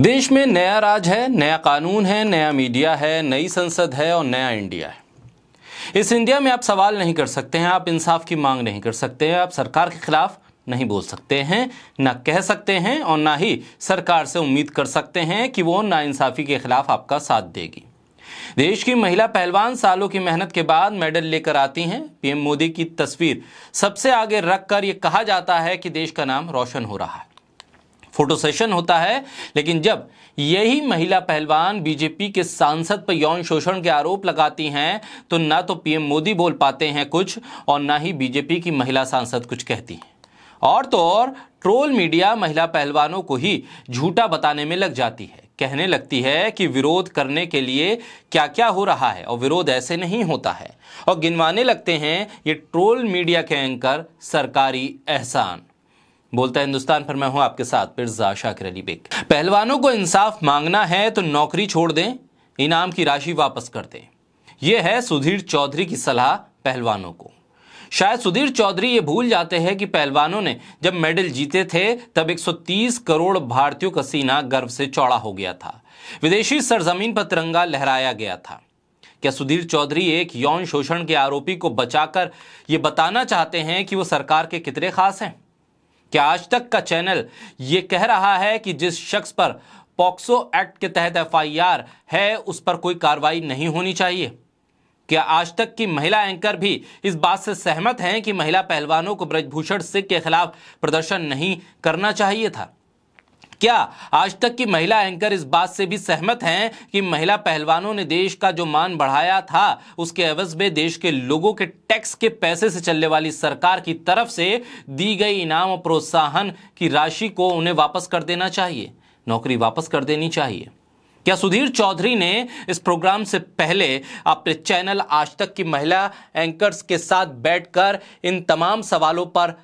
देश में नया राज है नया कानून है नया मीडिया है नई संसद है और नया इंडिया है इस इंडिया में आप सवाल नहीं कर सकते हैं आप इंसाफ की मांग नहीं कर सकते हैं आप सरकार के खिलाफ नहीं बोल सकते हैं ना कह सकते हैं और ना ही सरकार से उम्मीद कर सकते हैं कि वो नाइंसाफ़ी के खिलाफ आपका साथ देगी देश की महिला पहलवान सालों की मेहनत के बाद मेडल लेकर आती हैं पीएम मोदी की तस्वीर सबसे आगे रखकर ये कहा जाता है कि देश का नाम रोशन हो रहा है फोटो सेशन होता है लेकिन जब यही महिला पहलवान बीजेपी के सांसद पर यौन शोषण के आरोप लगाती हैं तो ना तो पीएम मोदी बोल पाते हैं कुछ और ना ही बीजेपी की महिला सांसद कुछ कहती हैं और तो और ट्रोल मीडिया महिला पहलवानों को ही झूठा बताने में लग जाती है कहने लगती है कि विरोध करने के लिए क्या क्या हो रहा है और विरोध ऐसे नहीं होता है और गिनवाने लगते हैं ये ट्रोल मीडिया के एंकर सरकारी एहसान बोलता है हिंदुस्तान पर मैं हूं आपके साथ मिर्जा शाकिर अली बेग पहलवानों को इंसाफ मांगना है तो नौकरी छोड़ दें इनाम की राशि वापस कर दें यह है सुधीर चौधरी की सलाह पहलवानों को शायद सुधीर चौधरी ये भूल जाते हैं कि पहलवानों ने जब मेडल जीते थे तब 130 करोड़ भारतीयों का सीना गर्व से चौड़ा हो गया था विदेशी सरजमीन पर तिरंगा लहराया गया था क्या सुधीर चौधरी एक यौन शोषण के आरोपी को बचाकर ये बताना चाहते हैं कि वो सरकार के कितने खास हैं कि आज तक का चैनल ये कह रहा है कि जिस शख्स पर पॉक्सो एक्ट के तहत एफआईआर है उस पर कोई कार्रवाई नहीं होनी चाहिए क्या आज तक की महिला एंकर भी इस बात से सहमत हैं कि महिला पहलवानों को ब्रजभूषण सिंह के खिलाफ प्रदर्शन नहीं करना चाहिए था क्या आज तक की महिला एंकर इस बात से भी सहमत हैं कि महिला पहलवानों ने देश का जो मान बढ़ाया था उसके एवज में देश के लोगों के टैक्स के पैसे से चलने वाली सरकार की तरफ से दी गई इनाम और प्रोत्साहन की राशि को उन्हें वापस कर देना चाहिए नौकरी वापस कर देनी चाहिए क्या सुधीर चौधरी ने इस प्रोग्राम से पहले अपने चैनल आज तक की महिला एंकर्स के साथ बैठकर इन तमाम सवालों पर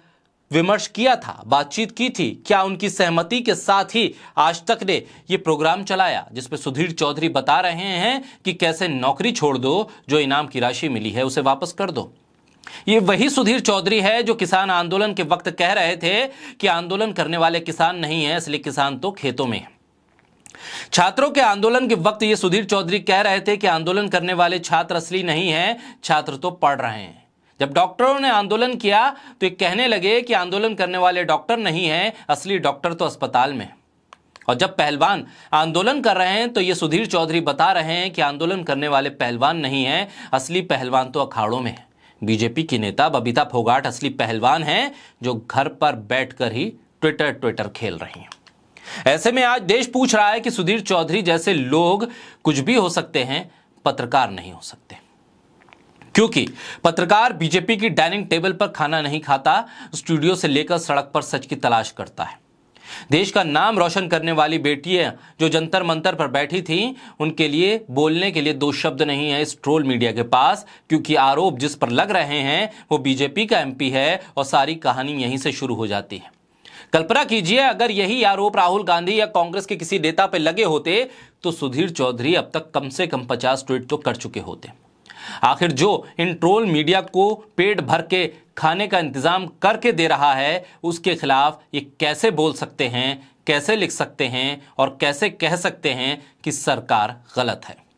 विमर्श किया था बातचीत की थी क्या उनकी सहमति के साथ ही आज तक ने ये प्रोग्राम चलाया जिसमें सुधीर चौधरी बता रहे हैं कि कैसे नौकरी छोड़ दो जो इनाम की राशि मिली है उसे वापस कर दो ये वही सुधीर चौधरी है जो किसान आंदोलन के वक्त कह रहे थे कि आंदोलन करने वाले किसान नहीं है इसलिए किसान तो खेतों में है छात्रों के आंदोलन के वक्त ये सुधीर चौधरी कह रहे थे कि आंदोलन करने वाले छात्र असली नहीं है छात्र तो पढ़ रहे हैं जब डॉक्टरों ने आंदोलन किया तो ये कहने लगे कि आंदोलन करने वाले डॉक्टर नहीं हैं असली डॉक्टर तो अस्पताल में और जब पहलवान आंदोलन कर रहे हैं तो ये सुधीर चौधरी बता रहे हैं कि आंदोलन करने वाले पहलवान नहीं हैं असली पहलवान तो अखाड़ों में है बीजेपी की नेता बबीता फोगाट असली पहलवान हैं जो घर पर बैठकर ही ट्विटर ट्विटर खेल रही हैं ऐसे में आज देश पूछ रहा है कि सुधीर चौधरी जैसे लोग कुछ भी हो सकते हैं पत्रकार नहीं हो सकते क्योंकि पत्रकार बीजेपी की डाइनिंग टेबल पर खाना नहीं खाता स्टूडियो से लेकर सड़क पर सच की तलाश करता है देश का नाम रोशन करने वाली बेटियां जो जंतर मंतर पर बैठी थीं उनके लिए बोलने के लिए दो शब्द नहीं है इस ट्रोल मीडिया के पास क्योंकि आरोप जिस पर लग रहे हैं वो बीजेपी का एमपी है और सारी कहानी यहीं से शुरू हो जाती है कल्पना कीजिए अगर यही आरोप राहुल गांधी या कांग्रेस के किसी नेता पर लगे होते तो सुधीर चौधरी अब तक कम से कम पचास ट्वीट तो कर चुके होते आखिर जो इन ट्रोल मीडिया को पेट भर के खाने का इंतज़ाम करके दे रहा है उसके खिलाफ ये कैसे बोल सकते हैं कैसे लिख सकते हैं और कैसे कह सकते हैं कि सरकार गलत है